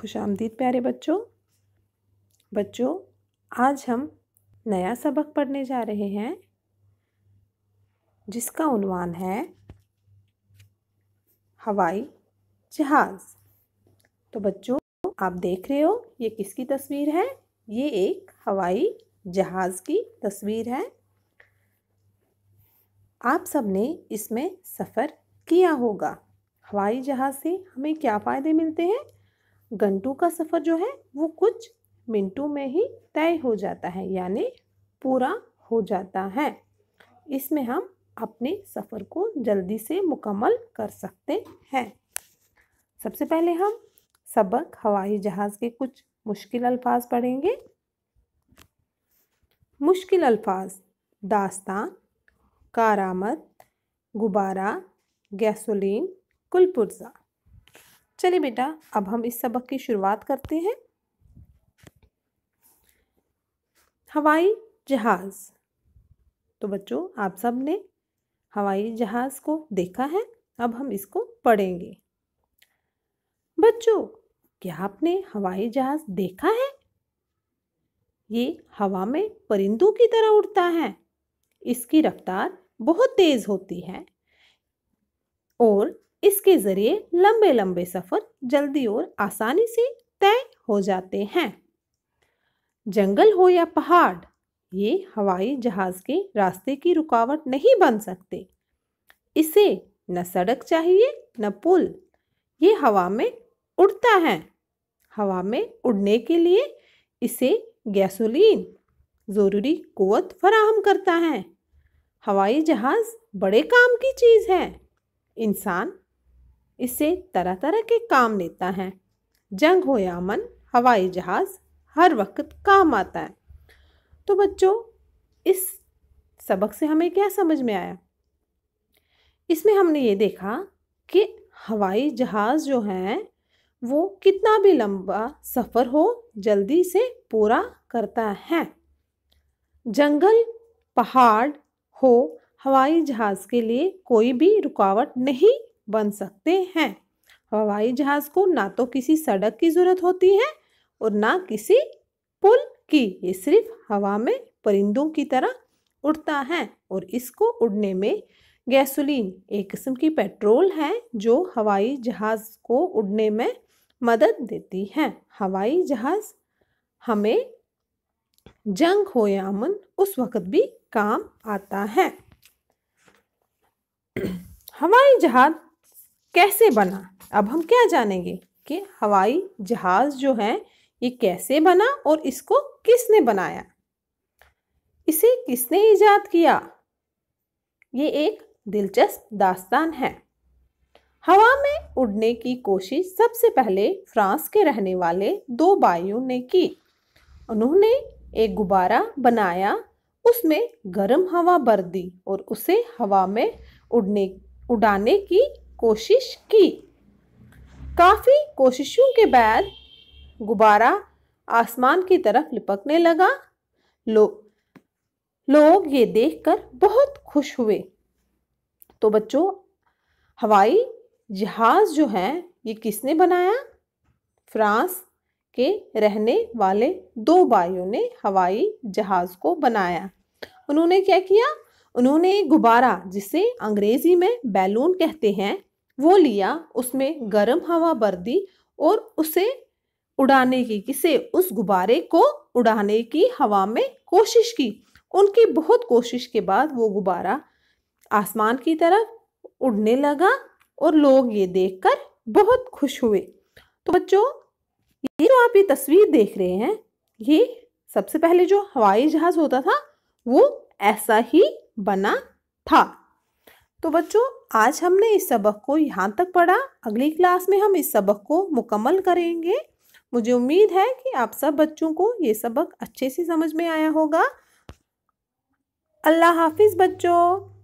खुश आमदीद प्यारे बच्चों बच्चों आज हम नया सबक पढ़ने जा रहे हैं जिसका उनवान है हवाई जहाज़ तो बच्चों आप देख रहे हो ये किसकी तस्वीर है ये एक हवाई जहाज़ की तस्वीर है आप सब ने इसमें सफ़र किया होगा हवाई जहाज़ से हमें क्या फ़ायदे मिलते हैं घंटों का सफ़र जो है वो कुछ मिनटों में ही तय हो जाता है यानी पूरा हो जाता है इसमें हम अपने सफ़र को जल्दी से मुकम्मल कर सकते हैं सबसे पहले हम सबक हवाई जहाज़ के कुछ मुश्किल अल्फाज पढ़ेंगे मुश्किल अल्फाज दास्तान कारामत गुबारा गैसोलीन कुलपुर्जा चलिए बेटा अब हम इस सबक की शुरुआत करते हैं हवाई जहाज़ तो बच्चों आप सब ने हवाई जहाज़ को देखा है अब हम इसको पढ़ेंगे बच्चों क्या आपने हवाई जहाज़ देखा है ये हवा में परिंदों की तरह उड़ता है इसकी रफ्तार बहुत तेज़ होती है और इसके ज़रिए लंबे लंबे सफ़र जल्दी और आसानी से तय हो जाते हैं जंगल हो या पहाड़ ये हवाई जहाज़ के रास्ते की रुकावट नहीं बन सकते इसे न सड़क चाहिए न पुल ये हवा में उड़ता है हवा में उड़ने के लिए इसे गैसोलीन ज़रूरी कुत फराहम करता है हवाई जहाज़ बड़े काम की चीज़ है इंसान इसे तरह तरह के काम लेता है जंग हो या अमन हवाई जहाज़ हर वक्त काम आता है तो बच्चों इस सबक से हमें क्या समझ में आया इसमें हमने ये देखा कि हवाई जहाज़ जो हैं वो कितना भी लंबा सफ़र हो जल्दी से पूरा करता है जंगल पहाड़ हो हवाई जहाज़ के लिए कोई भी रुकावट नहीं बन सकते हैं हवाई जहाज को ना तो किसी सड़क की ज़रूरत होती है और ना किसी पुल की ये सिर्फ हवा में परिंदों की तरह उड़ता है और इसको उड़ने में गैसोलीन एक किस्म की पेट्रोल है जो हवाई जहाज़ को उड़ने में मदद देती है हवाई जहाज़ हमें जंग हो या अमन उस वक़्त भी काम आता है हवाई जहाज़ कैसे बना अब हम क्या जानेंगे कि हवाई जहाज़ जो है ये कैसे बना और इसको किसने बनाया इसे किसने ईजाद किया ये एक दिलचस्प दास्तान है हवा में उड़ने की कोशिश सबसे पहले फ्रांस के रहने वाले दो भाइयों ने की उन्होंने एक गुब्बारा बनाया उसमें गर्म हवा भर दी और उसे हवा में उड़ने उड़ाने की कोशिश की काफ़ी कोशिशों के बाद गुब्बारा आसमान की तरफ लिपकने लगा लो, लोग ये देखकर बहुत खुश हुए तो बच्चों हवाई जहाज़ जो है ये किसने बनाया फ्रांस के रहने वाले दो भाइयों ने हवाई जहाज़ को बनाया उन्होंने क्या किया उन्होंने गुब्बारा जिसे अंग्रेज़ी में बैलून कहते हैं वो लिया उसमें गर्म हवा भर दी और उसे उड़ाने की किसे उस गुब्बारे को उड़ाने की हवा में कोशिश की उनकी बहुत कोशिश के बाद वो गुब्बारा आसमान की तरफ उड़ने लगा और लोग ये देखकर बहुत खुश हुए तो बच्चों ये जो आप ये तस्वीर देख रहे हैं ये सबसे पहले जो हवाई जहाज़ होता था वो ऐसा ही बना था तो बच्चों आज हमने इस सबक को यहाँ तक पढ़ा अगली क्लास में हम इस सबक को मुकम्मल करेंगे मुझे उम्मीद है कि आप सब बच्चों को ये सबक अच्छे से समझ में आया होगा अल्लाह हाफिज़ बच्चों